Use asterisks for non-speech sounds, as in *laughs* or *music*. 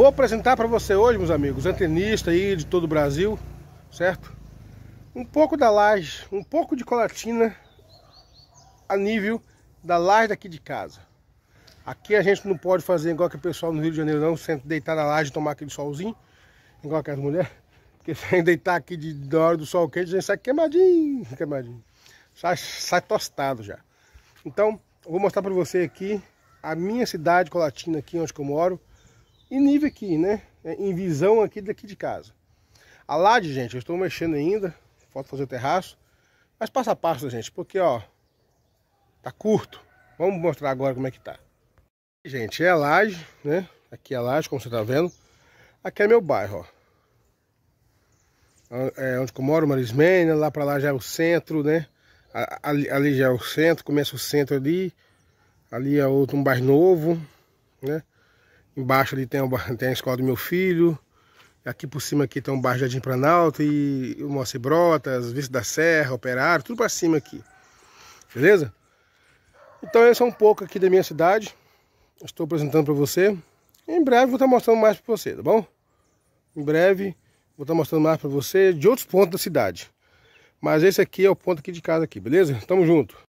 Vou apresentar para você hoje, meus amigos, antenistas aí de todo o Brasil, certo? Um pouco da laje, um pouco de colatina a nível da laje daqui de casa. Aqui a gente não pode fazer igual que o pessoal no Rio de Janeiro não, sem deitar na laje e tomar aquele solzinho, igual aquelas mulheres. *laughs* Porque sem deitar aqui de, da hora do sol quente, a gente sai queimadinho, *laughs* queimadinho. Sai, sai tostado já. Então, eu vou mostrar para você aqui a minha cidade, Colatina, aqui onde eu moro e nível aqui, né? É, em visão aqui daqui de casa. A lade, gente, eu estou mexendo ainda, falta fazer o terraço, mas passo a passo, gente, porque ó, tá curto. Vamos mostrar agora como é que tá. Gente, é a laje, né? Aqui é a laje, como você tá vendo. Aqui é meu bairro, ó. É onde eu moro, Marismênia, né? lá para lá já é o centro, né? Ali, ali, já é o centro, começa o centro ali. Ali é outro, um bairro novo, né? Embaixo ali tem, *laughs* tem a escola do meu filho. Aqui por cima aqui tem um bar Jardim Planalto e o Moacir Brotas, Vista da Serra, Operário, tudo para cima aqui. Beleza? Então esse é um pouco aqui da minha cidade. Estou apresentando para você. Em breve vou estar tá mostrando mais para você, tá bom? Em breve vou estar tá mostrando mais para você de outros pontos da cidade. Mas esse aqui é o ponto aqui de casa aqui, beleza? Tamo junto.